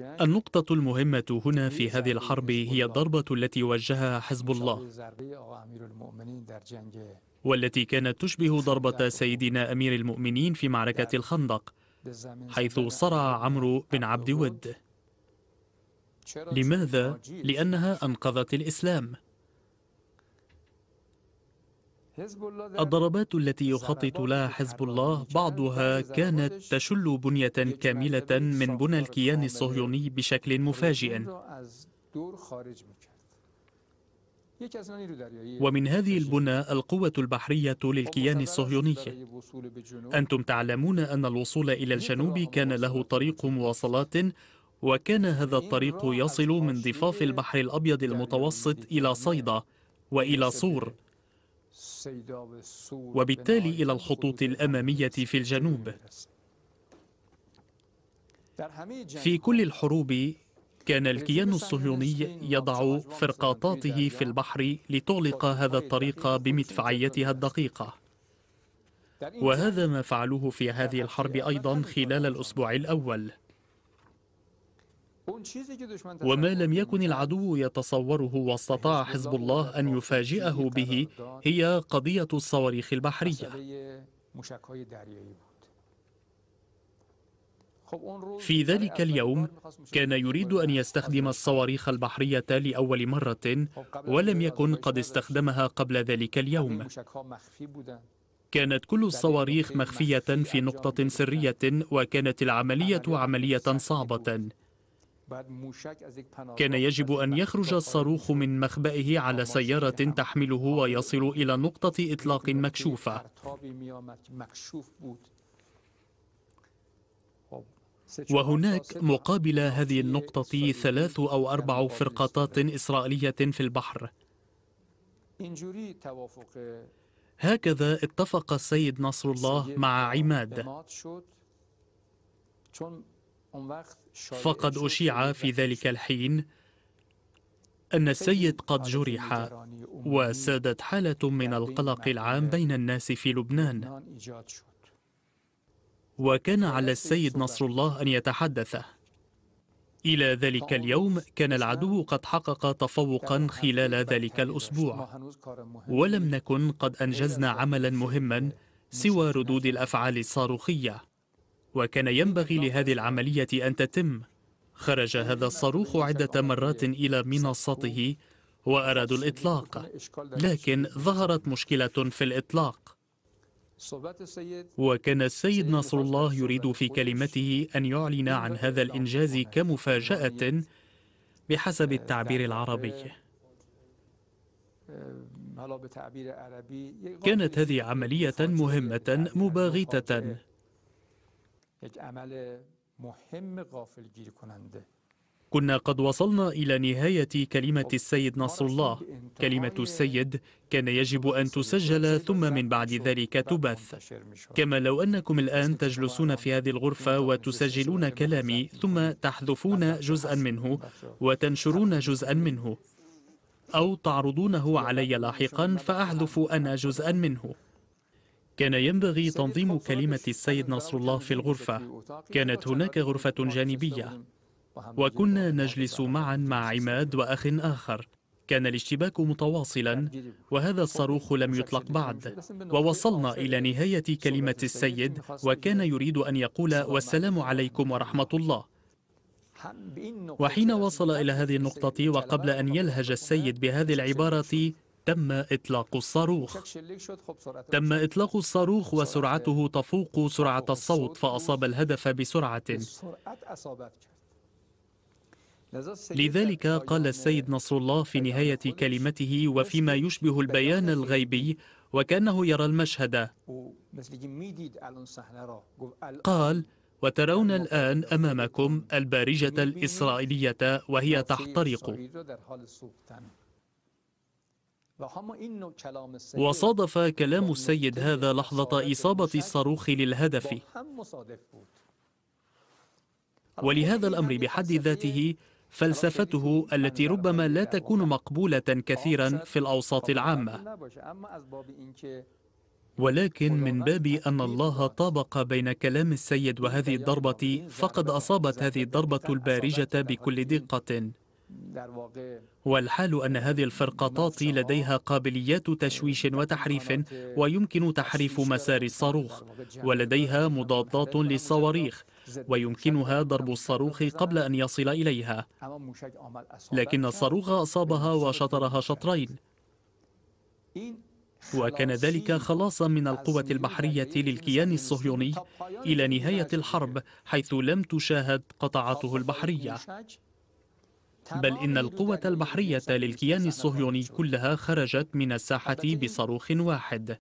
النقطة المهمة هنا في هذه الحرب هي الضربة التي وجهها حزب الله والتي كانت تشبه ضربة سيدنا أمير المؤمنين في معركة الخندق حيث صرع عمرو بن عبد ود لماذا؟ لأنها أنقذت الإسلام الضربات التي يخطط لها حزب الله بعضها كانت تشل بنية كاملة من بنى الكيان الصهيوني بشكل مفاجئ ومن هذه البنى القوة البحرية للكيان الصهيوني أنتم تعلمون أن الوصول إلى الجنوب كان له طريق مواصلات وكان هذا الطريق يصل من ضفاف البحر الأبيض المتوسط إلى صيدا وإلى صور وبالتالي إلى الخطوط الأمامية في الجنوب في كل الحروب كان الكيان الصهيوني يضع فرقاطاته في البحر لتغلق هذا الطريق بمدفعيتها الدقيقة وهذا ما فعلوه في هذه الحرب أيضا خلال الأسبوع الأول وما لم يكن العدو يتصوره واستطاع حزب الله أن يفاجئه به هي قضية الصواريخ البحرية في ذلك اليوم كان يريد أن يستخدم الصواريخ البحرية لأول مرة ولم يكن قد استخدمها قبل ذلك اليوم كانت كل الصواريخ مخفية في نقطة سرية وكانت العملية عملية صعبة كان يجب أن يخرج الصاروخ من مخبئه على سيارة تحمله ويصل إلى نقطة إطلاق مكشوفة وهناك مقابل هذه النقطة ثلاث أو أربع فرقاطات إسرائيلية في البحر هكذا اتفق السيد نصر الله مع عماد فقد أشيع في ذلك الحين أن السيد قد جرح وسادت حالة من القلق العام بين الناس في لبنان وكان على السيد نصر الله أن يتحدث إلى ذلك اليوم كان العدو قد حقق تفوقا خلال ذلك الأسبوع ولم نكن قد أنجزنا عملا مهما سوى ردود الأفعال الصاروخية وكان ينبغي لهذه العملية أن تتم خرج هذا الصاروخ عدة مرات إلى منصته وأرادوا الإطلاق لكن ظهرت مشكلة في الإطلاق وكان السيد نصر الله يريد في كلمته أن يعلن عن هذا الإنجاز كمفاجأة بحسب التعبير العربي كانت هذه عملية مهمة مباغتة یک عمل مهم گیر کننده كنا قد وصلنا إلى نهاية كلمة السيد نصر الله كلمة السيد كان يجب أن تسجل ثم من بعد ذلك تبث كما لو أنكم الآن تجلسون في هذه الغرفة وتسجلون كلامي ثم تحذفون جزءا منه وتنشرون جزءا منه أو تعرضونه علي لاحقا فأحذف أنا جزءا منه كان ينبغي تنظيم كلمة السيد نصر الله في الغرفة كانت هناك غرفة جانبية وكنا نجلس معا مع عماد وأخ آخر كان الاشتباك متواصلا وهذا الصاروخ لم يطلق بعد ووصلنا إلى نهاية كلمة السيد وكان يريد أن يقول والسلام عليكم ورحمة الله وحين وصل إلى هذه النقطة وقبل أن يلهج السيد بهذه العبارة تم إطلاق الصاروخ تم إطلاق الصاروخ وسرعته تفوق سرعة الصوت فأصاب الهدف بسرعة لذلك قال السيد نصر الله في نهاية كلمته وفيما يشبه البيان الغيبي وكأنه يرى المشهد قال وترون الآن أمامكم البارجة الإسرائيلية وهي تحترق وصادف كلام السيد هذا لحظة إصابة الصاروخ للهدف ولهذا الأمر بحد ذاته فلسفته التي ربما لا تكون مقبولة كثيرا في الأوساط العامة ولكن من باب أن الله طابق بين كلام السيد وهذه الضربة فقد أصابت هذه الضربة البارجة بكل دقة والحال أن هذه الفرقاطات لديها قابليات تشويش وتحريف ويمكن تحريف مسار الصاروخ ولديها مضادات للصواريخ ويمكنها ضرب الصاروخ قبل أن يصل إليها لكن الصاروخ أصابها وشطرها شطرين وكان ذلك خلاصا من القوة البحرية للكيان الصهيوني إلى نهاية الحرب حيث لم تشاهد قطعته البحرية بل إن القوة البحرية للكيان الصهيوني كلها خرجت من الساحة بصاروخ واحد